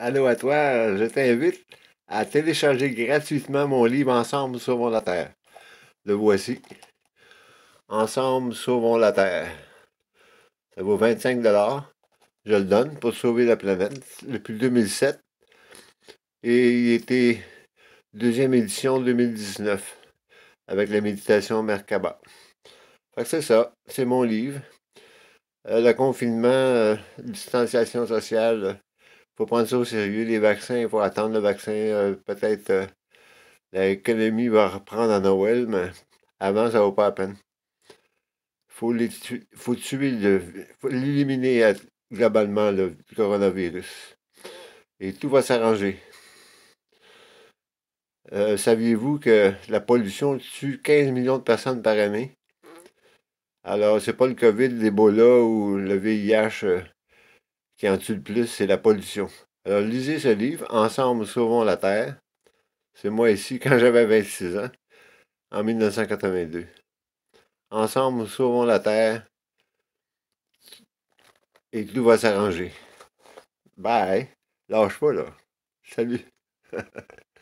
Allô à toi, euh, je t'invite à télécharger gratuitement mon livre Ensemble sauvons la Terre. Le voici. Ensemble sauvons la Terre. Ça vaut 25 Je le donne pour sauver la planète depuis 2007. Et il était deuxième édition 2019 avec la méditation Merkaba. Fait c'est ça, c'est mon livre. Euh, le confinement, euh, distanciation sociale faut prendre ça au sérieux, les vaccins, il faut attendre le vaccin. Euh, peut-être euh, l'économie va reprendre à Noël, mais avant, ça ne vaut pas la peine. Faut, faut tuer l'éliminer globalement le coronavirus. Et tout va s'arranger. Euh, saviez-vous que la pollution tue 15 millions de personnes par année? Alors, c'est pas le COVID, l'Ebola ou le VIH qui en tue le plus, c'est la pollution. Alors lisez ce livre, Ensemble sauvons la Terre. C'est moi ici quand j'avais 26 ans, en 1982. Ensemble sauvons la Terre et tout va s'arranger. Bye. Lâche pas là. Salut.